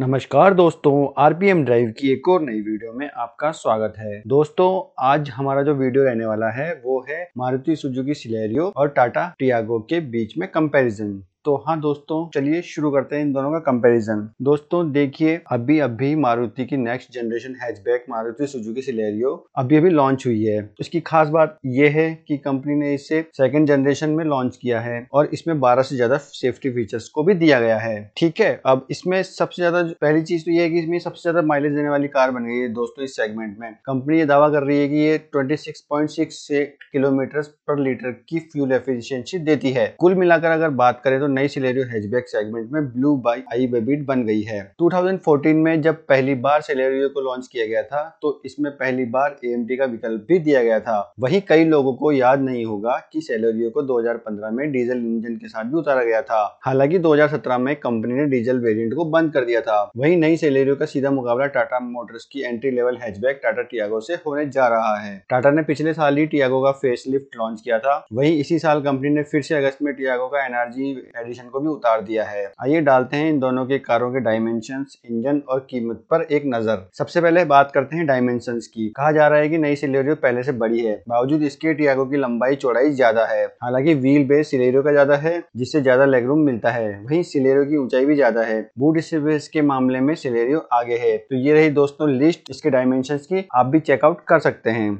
नमस्कार दोस्तों RPM drive की एक और नई वीडियो में आपका स्वागत है दोस्तों आज हमारा जो वीडियो रहने वाला है वो है मारुति सुजुकी सिलेरियो और टाटा टियागो के बीच में कंपैरिजन तो हाँ दोस्तों चलिए शुरू करते हैं इन दोनों का कंपैरिजन दोस्तों देखिए अभी अभी मारुति की next generation hatchback Maruti Suzuki Celerio अभी अभी लॉन्च हुई है इसकी खास बात यह है कि कंपनी ने इसे सेकंड जनरेशन में लॉन्च किया है और इसमें 12 से ज्यादा सेफ्टी फीचर्स को भी दिया गया है ठीक है अब इसमें सबसे ज्यादा पहली चीज तो यह है कि इसमें सबसे ज्यादा माइलेज देने वाली कार बन गई है दोस्तों इस सेगमेंट में कंपनी ये दावा कर रही है कि ये ट्वेंटी किलोमीटर पर लीटर की फ्यूल एफिशिएंसी देती है कुल मिलाकर अगर बात करें तो नई सिलेरियो हैचबैक सेगमेंट में ब्लू बाई आई बेबीट बन गई है 2014 में जब पहली बार सिलेरियो को लॉन्च किया गया था तो इसमें पहली बार ए का विकल्प भी दिया गया था वही कई लोगों को याद नहीं होगा की सेलेरियो को 2015 में डीजल इंजन के साथ भी उतारा गया था हालांकि 2017 में कंपनी ने डीजल वेरियंट को बंद कर दिया था वही नई सेलेरियो का सीधा मुकाबला टाटा मोटर्स की entry level hatchback Tata Tiago से होने जा रहा है टाटा ने पिछले साल ही टियागो का फेसलिफ्ट लॉन्च किया था वही इसी साल कंपनी ने फिर से अगस्त में टियागो का एनआरजी एडिशन को भी उतार दिया है आइए डालते हैं इन दोनों के कारों के डायमेंशन इंजन और कीमत पर एक नजर सबसे पहले बात करते हैं डायमेंशन की कहा जा रहा है की नई सिलेरियो पहले से बड़ी है बावजूद इसके टियागो की लंबाई चौड़ाई ज्यादा है हालांकि व्हील बेस सिलेरियो का ज्यादा है जिससे ज्यादा लेगरूम मिलता है वही सिलेरियो की ऊंचाई भी ज्यादा है बूट स्पेस के मामले में सिलेरियो आगे है तो ये रही दोस्तों लिस्ट इसके डायमेंशन की आप भी चेकआउट कर सकते हैं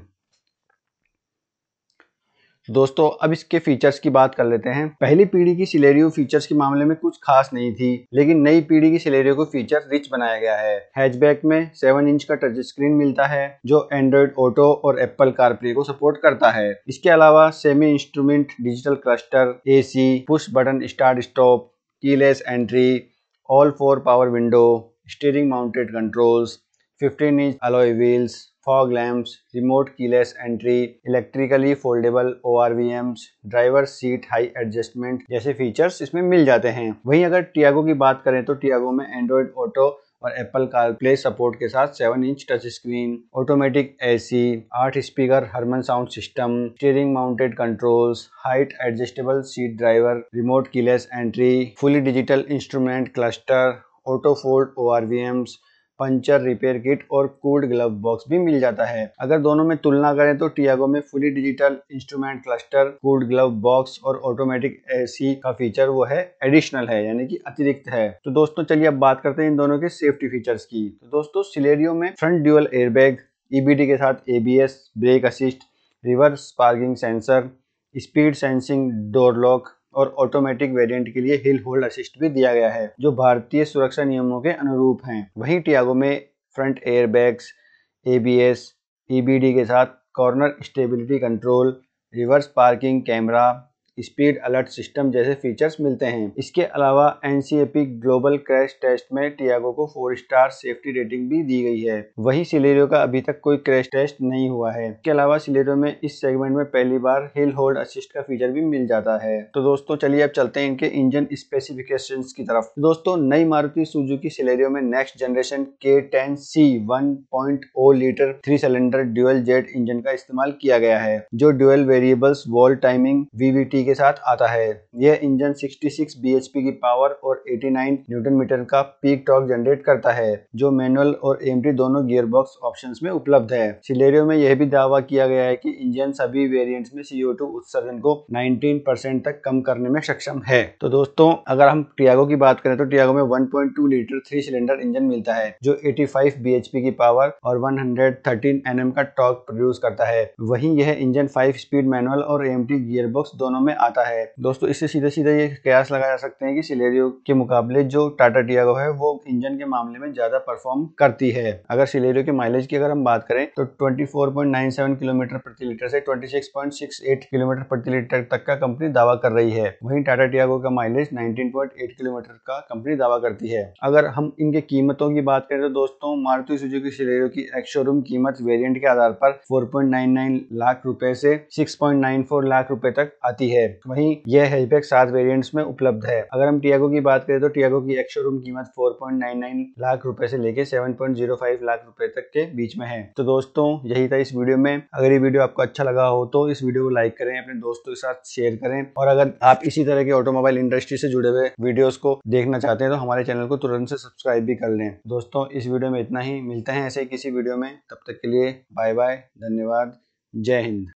दोस्तों अब इसके फीचर्स की बात कर लेते हैं पहली पीढ़ी की सिलेरियो फीचर्स के मामले में कुछ खास नहीं थी लेकिन नई पीढ़ी की सिलेरियो को फीचर रिच बनाया गया है हैचबैक में सेवन इंच का टच स्क्रीन मिलता है जो एंड्रॉइड ऑटो और एप्पल कारप्ले को सपोर्ट करता है इसके अलावा semi instrument digital cluster a push button start stop keyless entry all four power window steering mounted controls 15 inch alloy wheels, fog lamps, remote keyless entry, electrically foldable ORVMs, driver seat high adjustment जैसे features इसमें मिल जाते हैं वहीं अगर Tiago की बात करें तो टियागो में एंड्रॉयड ऑटो और एप्पल कार प्ले सपोर्ट के साथ 7 inch touch screen automatic AC, 8 speaker Harman sound system steering mounted controls height adjustable seat driver remote keyless entry fully digital instrument cluster auto fold O R puncture repair kit और cooled glove box भी मिल जाता है अगर दोनों में तुलना करें तो टियागो में fully digital instrument cluster cooled glove box और ऑटोमेटिक एसी का फीचर वो है एडिशनल है यानी कि अतिरिक्त है तो दोस्तों चलिए अब बात करते हैं इन दोनों के सेफ्टी फीचर्स की तो दोस्तों सिलेरियो में फ्रंट ड्यूअल एयरबैग ईबीडी के साथ a brake assist reverse parking sensor speed sensing door lock और ऑटोमेटिक वेरिएंट के लिए हिल होल्ड असिस्ट भी दिया गया है जो भारतीय सुरक्षा नियमों के अनुरूप हैं वहीं टियागो में front air bags ABS EBD के साथ corner stability control reverse parking camera speed alert system जैसे फीचर्स मिलते हैं इसके अलावा एन ग्लोबल क्रैश टेस्ट में टियागो को फोर स्टार सेफ्टी रेटिंग भी दी गई है वही सिलेरियो का अभी तक कोई क्रैश टेस्ट नहीं हुआ है इसके अलावा सिलेरियो में इस सेगमेंट में पहली बार हिल होल्ड असिस्ट का फीचर भी मिल जाता है तो दोस्तों चलिए अब चलते हैं इनके इंजन स्पेसिफिकेशन की तरफ दोस्तों नई मारुति सुजुकी सिलेरियो में नेक्स्ट जनरेशन के टेन सी one point O litre three cylinder dual jet engine का इस्तेमाल किया गया है जो dual variables valve timing VVT के साथ आता है यह इंजन 66 बीएचपी की पावर और 89 न्यूटन मीटर का पीक टॉर्क जनरेट करता है जो मैनुअल और एम दोनों गियरबॉक्स ऑप्शंस में उपलब्ध है सिलेरियो में यह भी दावा किया गया है कि इंजन सभी वेरिएंट्स में सीओ उत्सर्जन को 19 परसेंट तक कम करने में सक्षम है तो दोस्तों अगर हम टियागो की बात करें तो टियागो में one litre three cylinder engine मिलता है जो एटी फाइव की पावर और एन एम का टॉर्क प्रोड्यूस करता है वही यह इंजन फाइव स्पीड मैनुअल और एम गियरबॉक्स दोनों में में आता है दोस्तों इससे सीधे सीधे ये कयास लगा जा सकते हैं कि सिलेरियो के मुकाबले जो टाटा टियागो है वो इंजन के मामले में ज्यादा परफॉर्म करती है अगर सिलेरियो के माइलेज की अगर हम बात करें तो 24.97 किलोमीटर प्रति लीटर से 26.68 किलोमीटर प्रति लीटर तक का कंपनी दावा कर रही है वही टाटा टियागो का माइलेज नाइनटीन किलोमीटर का कंपनी दावा करती है अगर हम इनके कीमतों की बात करें तो दोस्तों मारुति सुजुकी सिलेरियो की एक्स शोरूम कीमत वेरियंट के आधार पर फोर लाख रुपए से 6.94 लाख रुपए तक आती है है वहीं यह हैचबैक सात वेरिएंट्स में उपलब्ध है अगर हम टियागो की बात करें तो टियागो की एक शोरूम कीमत 4.99 लाख रुपए से लेके 7.05 लाख रुपए तक के बीच में है तो दोस्तों यही था इस वीडियो में अगर ये वीडियो आपको अच्छा लगा हो तो इस वीडियो को लाइक करें अपने दोस्तों के साथ शेयर करें और अगर आप इसी तरह के ऑटोमोबाइल इंडस्ट्री से जुड़े हुए वीडियोज को देखना चाहते हैं तो हमारे चैनल को तुरंत से सब्सक्राइब भी कर लें दोस्तों इस वीडियो में इतना ही मिलते हैं ऐसे किसी वीडियो में तब तक के लिए बाय बाय धन्यवाद जय हिंद